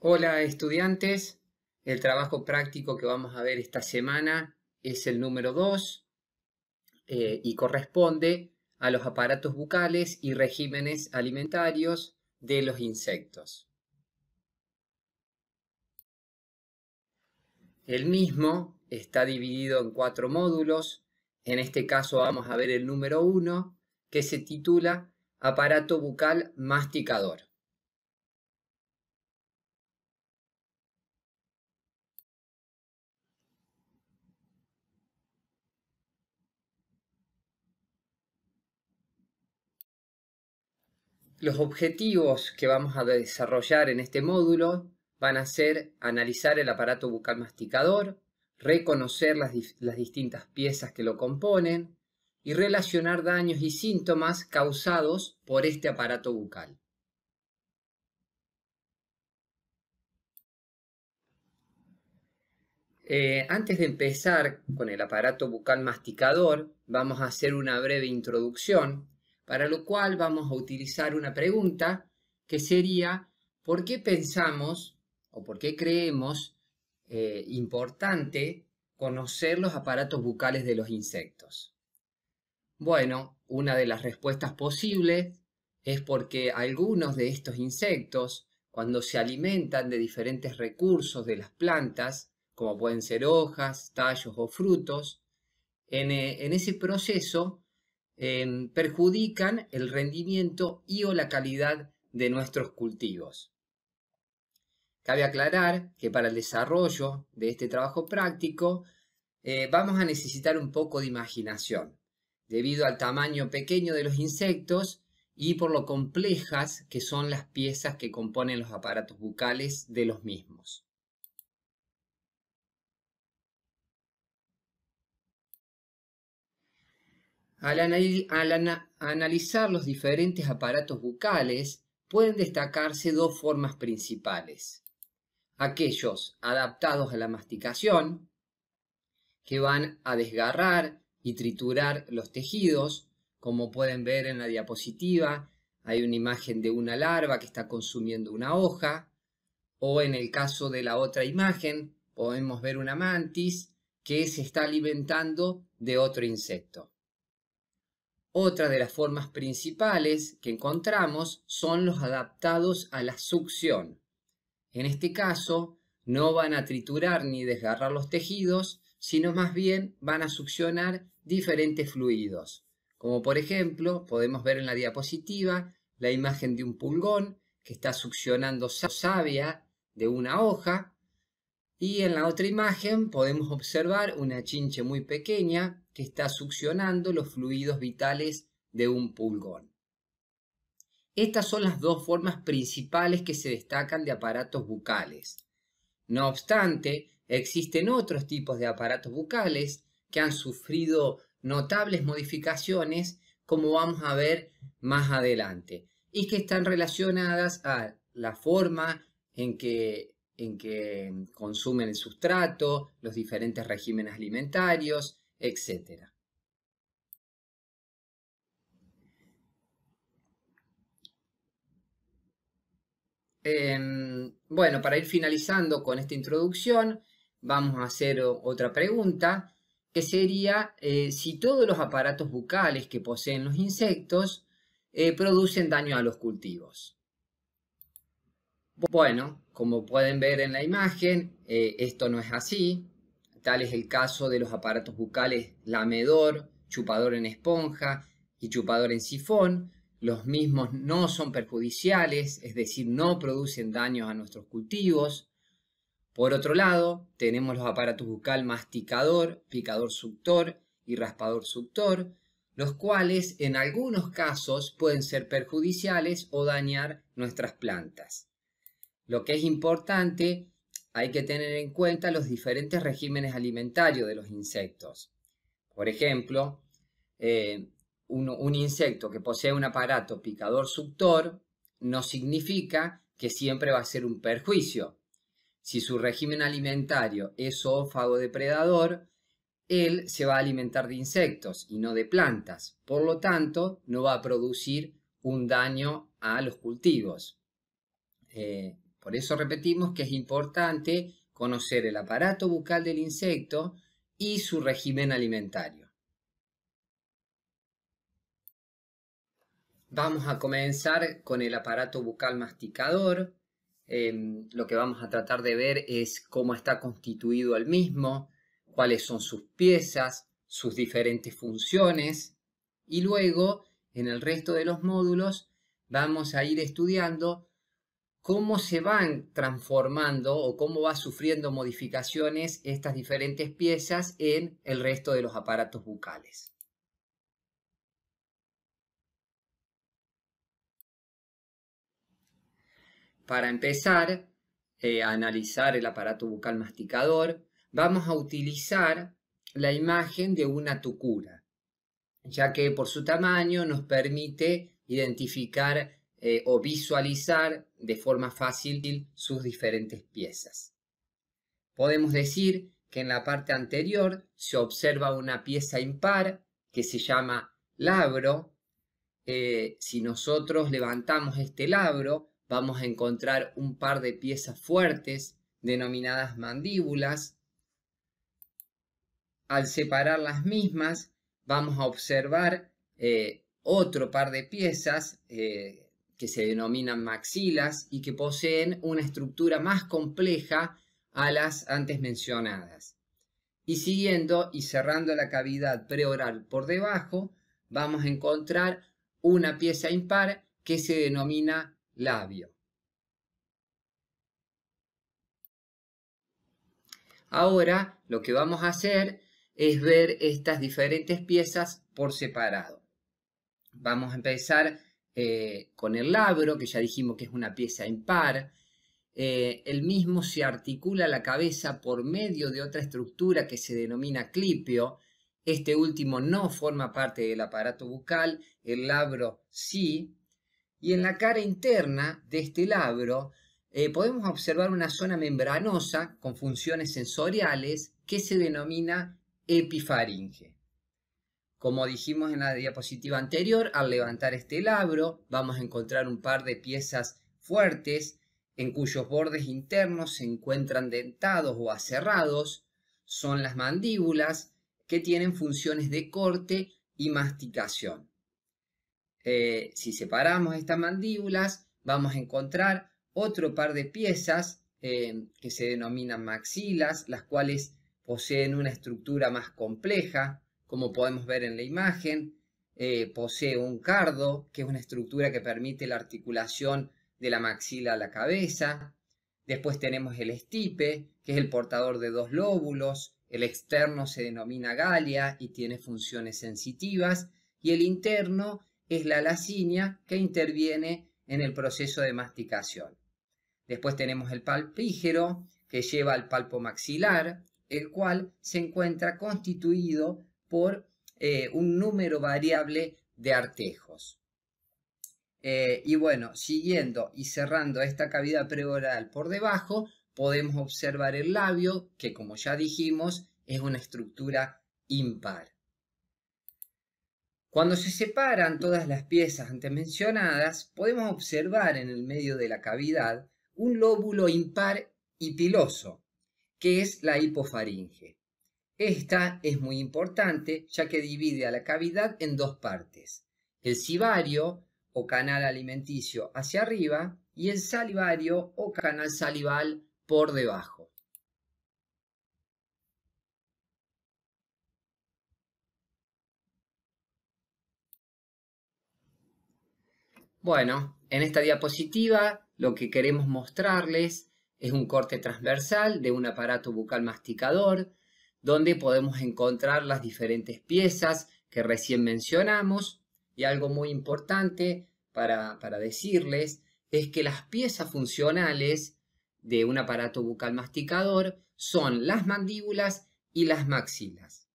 Hola estudiantes, el trabajo práctico que vamos a ver esta semana es el número 2 eh, y corresponde a los aparatos bucales y regímenes alimentarios de los insectos. El mismo está dividido en cuatro módulos, en este caso vamos a ver el número 1 que se titula aparato bucal masticador. Los objetivos que vamos a desarrollar en este módulo van a ser analizar el aparato bucal masticador, reconocer las, distintas piezas que lo componen y relacionar daños y síntomas causados por este aparato bucal. Eh, antes de empezar con el aparato bucal masticador, vamos a hacer una breve introducción para lo cual vamos a utilizar una pregunta que sería, ¿por qué pensamos o por qué creemos eh, importante conocer los aparatos bucales de los insectos? Bueno, una de las respuestas posibles es porque algunos de estos insectos, cuando se alimentan de diferentes recursos de las plantas, como pueden ser hojas, tallos o frutos, en eh, ese proceso perjudican el rendimiento y o la calidad de nuestros cultivos. Cabe aclarar que para el desarrollo de este trabajo práctico eh, vamos a necesitar un poco de imaginación, debido al tamaño pequeño de los insectos y por lo complejas que son las piezas que componen los aparatos bucales de los mismos. Al, analizar los diferentes aparatos bucales, pueden destacarse dos formas principales. Aquellos adaptados a la masticación, que van a desgarrar y triturar los tejidos, como pueden ver en la diapositiva, hay una imagen de una larva que está consumiendo una hoja, o en el caso de la otra imagen podemos ver una mantis que se está alimentando de otro insecto. Otra de las formas principales que encontramos son los adaptados a la succión. En este caso, no van a triturar ni desgarrar los tejidos, sino más bien van a succionar diferentes fluidos. Como por ejemplo, podemos ver en la diapositiva la imagen de un pulgón que está succionando savia de una hoja y en la otra imagen podemos observar una chinche muy pequeña que está succionando los fluidos vitales de un pulgón. Estas son las dos formas principales que se destacan de aparatos bucales. No obstante, existen otros tipos de aparatos bucales que han sufrido notables modificaciones, como vamos a ver más adelante, y que están relacionadas a la forma en que en que consumen el sustrato, los diferentes regímenes alimentarios, etc. Em, bueno, para ir finalizando con esta introducción, vamos a hacer otra pregunta, que sería eh, si todos los aparatos bucales que poseen los insectos eh, producen daño a los cultivos. Bueno, como pueden ver en la imagen, eh, esto no es así. Tal es el caso de los aparatos bucales lamedor, chupador en esponja y chupador en sifón. Los mismos no son perjudiciales, es decir, no producen daños a nuestros cultivos. Por otro lado, tenemos los aparatos bucal masticador, picador suctor y raspador suctor, los cuales en algunos casos pueden ser perjudiciales o dañar nuestras plantas. Lo que es importante, hay que tener en cuenta los diferentes regímenes alimentarios de los insectos. Por ejemplo, eh, un, insecto que posee un aparato picador suctor no significa que siempre va a ser un perjuicio. Si su régimen alimentario es zoófago depredador, él se va a alimentar de insectos y no de plantas. Por lo tanto, no va a producir un daño a los cultivos. Eh, por eso repetimos que es importante conocer el aparato bucal del insecto y su régimen alimentario. Vamos a comenzar con el aparato bucal masticador. Em, lo que vamos a tratar de ver es cómo está constituido el mismo, cuáles son sus piezas, sus diferentes funciones y luego en el resto de los módulos vamos a ir estudiando cómo se van transformando o cómo va sufriendo modificaciones estas diferentes piezas en el resto de los aparatos bucales. Para empezar eh, a analizar el aparato bucal masticador, vamos a utilizar la imagen de una tucura, ya que por su tamaño nos permite identificar eh, o visualizar de forma fácil sus diferentes piezas. Podemos decir que en la parte anterior se observa una pieza impar que se llama labro. Eh, si nosotros levantamos este labro, vamos a encontrar un par de piezas fuertes denominadas mandíbulas. Al separar las mismas, vamos a observar eh, otro par de piezas eh, que se denominan maxilas y que poseen una estructura más compleja a las antes mencionadas. Y siguiendo y cerrando la cavidad preoral por debajo, vamos a encontrar una pieza impar que se denomina labio. Ahora lo que vamos a hacer es ver estas diferentes piezas por separado. Vamos a empezar eh, con el labro, que ya dijimos que es una pieza impar. Eh, el mismo se articula la cabeza por medio de otra estructura que se denomina clipio. Este último no forma parte del aparato bucal, el labro sí. Y en la cara interna de este labro eh, podemos observar una zona membranosa con funciones sensoriales que se denomina epifaringe. Como dijimos en la diapositiva anterior, al levantar este labro vamos a encontrar un par de piezas fuertes en cuyos bordes internos se encuentran dentados o aserrados. Son las mandíbulas que tienen funciones de corte y masticación. Eh, si separamos estas mandíbulas vamos a encontrar otro par de piezas eh, que se denominan maxilas, las cuales poseen una estructura más compleja, como podemos ver en la imagen. Eh, posee un cardo, que es una estructura que permite la articulación de la maxila a la cabeza. Después tenemos el estipe, que es el portador de dos lóbulos. El externo se denomina galia y tiene funciones sensitivas. Y el interno es la lacinia, que interviene en el proceso de masticación. Después tenemos el palpígero, que lleva al palpo maxilar, el cual se encuentra constituido por eh, un número variable de artejos. Eh, y bueno, siguiendo y cerrando esta cavidad preoral por debajo, podemos observar el labio, que como ya dijimos, es una estructura impar. Cuando se separan todas las piezas antes mencionadas, podemos observar en el medio de la cavidad un lóbulo impar y piloso, que es la hipofaringe. Esta es muy importante ya que divide a la cavidad en dos partes, el sibario o canal alimenticio hacia arriba y el salivario o canal salival por debajo. Bueno, en esta diapositiva lo que queremos mostrarles es un corte transversal de un aparato bucal masticador donde podemos encontrar las diferentes piezas que recién mencionamos. Y algo muy importante para, para decirles es que las piezas funcionales de un aparato bucal masticador son las mandíbulas y las maxilas.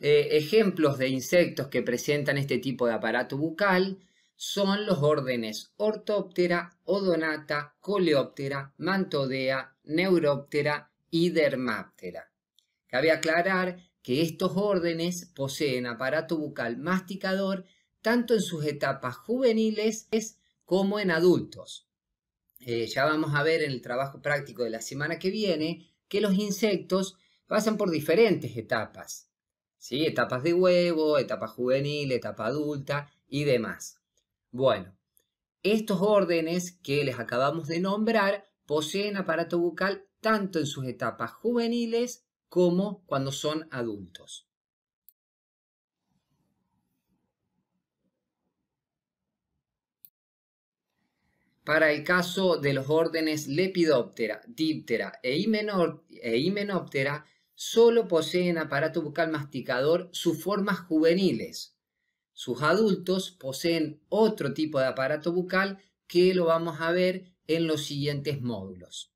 Eh, ejemplos de insectos que presentan este tipo de aparato bucal son los órdenes ortóptera, Odonata, Coleóptera, Mantodea, Neuróptera y Dermáptera. Cabe aclarar que estos órdenes poseen aparato bucal masticador tanto en sus etapas juveniles como en adultos. Eh, ya vamos a ver en el trabajo práctico de la semana que viene que los insectos pasan por diferentes etapas. ¿sí? Etapas de huevo, etapa juvenil, etapa adulta y demás. Bueno, estos órdenes que les acabamos de nombrar poseen aparato bucal tanto en sus etapas juveniles como cuando son adultos. Para el caso de los órdenes lepidóptera, Diptera e, e, himenóptera, solo poseen aparato bucal masticador sus formas juveniles, sus adultos poseen otro tipo de aparato bucal que lo vamos a ver en los siguientes módulos.